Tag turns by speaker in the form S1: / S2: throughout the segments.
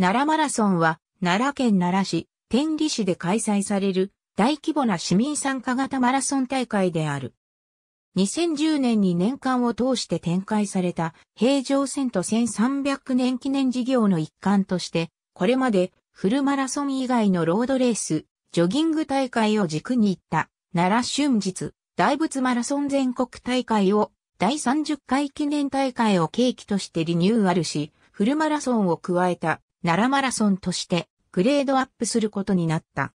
S1: 奈良マラソンは、奈良県奈良市、天理市で開催される大規模な市民参加型マラソン大会である。2010年に年間を通して展開された平常戦と1300年記念事業の一環として、これまでフルマラソン以外のロードレース、ジョギング大会を軸に行った奈良春日、大仏マラソン全国大会を第30回記念大会を契機としてリニューアルし、フルマラソンを加えた奈良マラソンとしてグレードアップすることになった。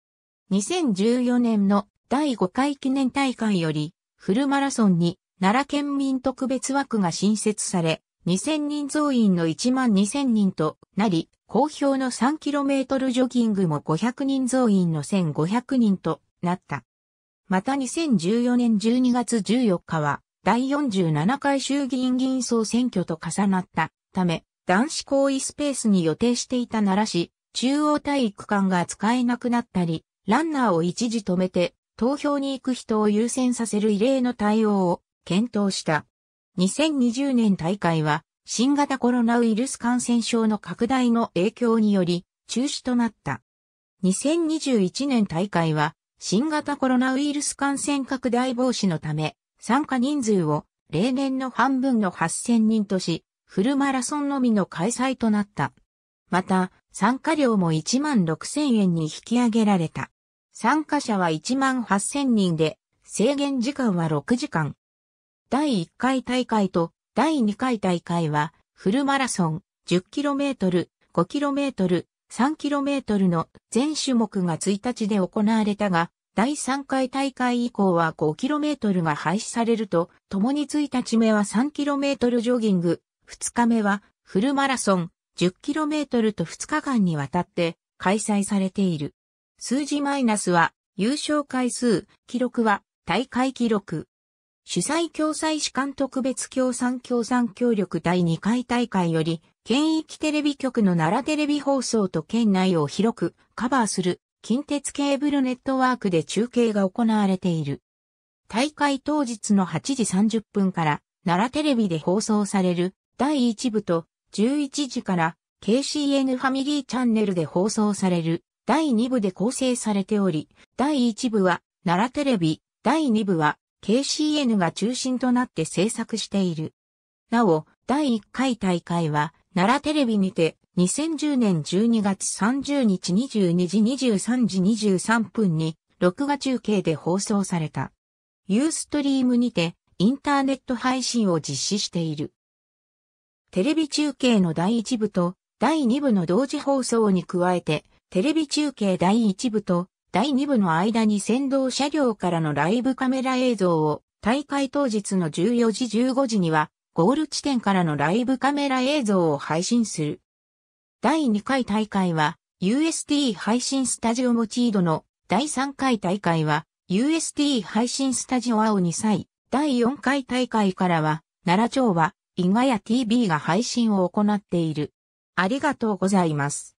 S1: 2014年の第5回記念大会よりフルマラソンに奈良県民特別枠が新設され、2000人増員の1万2000人となり、公表の 3km ジョギングも500人増員の1500人となった。また2014年12月14日は、第47回衆議院議員総選挙と重なったため、男子行為スペースに予定していた奈良市、中央体育館が使えなくなったり、ランナーを一時止めて、投票に行く人を優先させる異例の対応を検討した。2020年大会は、新型コロナウイルス感染症の拡大の影響により、中止となった。2021年大会は、新型コロナウイルス感染拡大防止のため、参加人数を例年の半分の8000人とし、フルマラソンのみの開催となった。また、参加料も1万6000円に引き上げられた。参加者は1万8000人で、制限時間は6時間。第1回大会と第2回大会は、フルマラソン 10km、5km、3km の全種目が1日で行われたが、第3回大会以降は 5km が廃止されると、共に1日目は 3km ジョギング、2日目はフルマラソン 10km と2日間にわたって開催されている。数字マイナスは優勝回数、記録は大会記録。主催共催士官特別協賛協賛協力第2回大会より、県域テレビ局の奈良テレビ放送と県内を広くカバーする近鉄ケーブルネットワークで中継が行われている。大会当日の8時30分から奈良テレビで放送される第1部と11時から KCN ファミリーチャンネルで放送される第2部で構成されており、第1部は奈良テレビ、第2部は KCN が中心となって制作している。なお、第1回大会は奈良テレビにて2010年12月30日22時23時23分に録画中継で放送された。ユーストリームにてインターネット配信を実施している。テレビ中継の第1部と第2部の同時放送に加えて、テレビ中継第1部と第2部の間に先導車両からのライブカメラ映像を大会当日の14時15時にはゴール地点からのライブカメラ映像を配信する。第2回大会は UST 配信スタジオモチードの第3回大会は UST 配信スタジオ青2歳第4回大会からは奈良町はイガや TV が配信を行っている。ありがとうございます。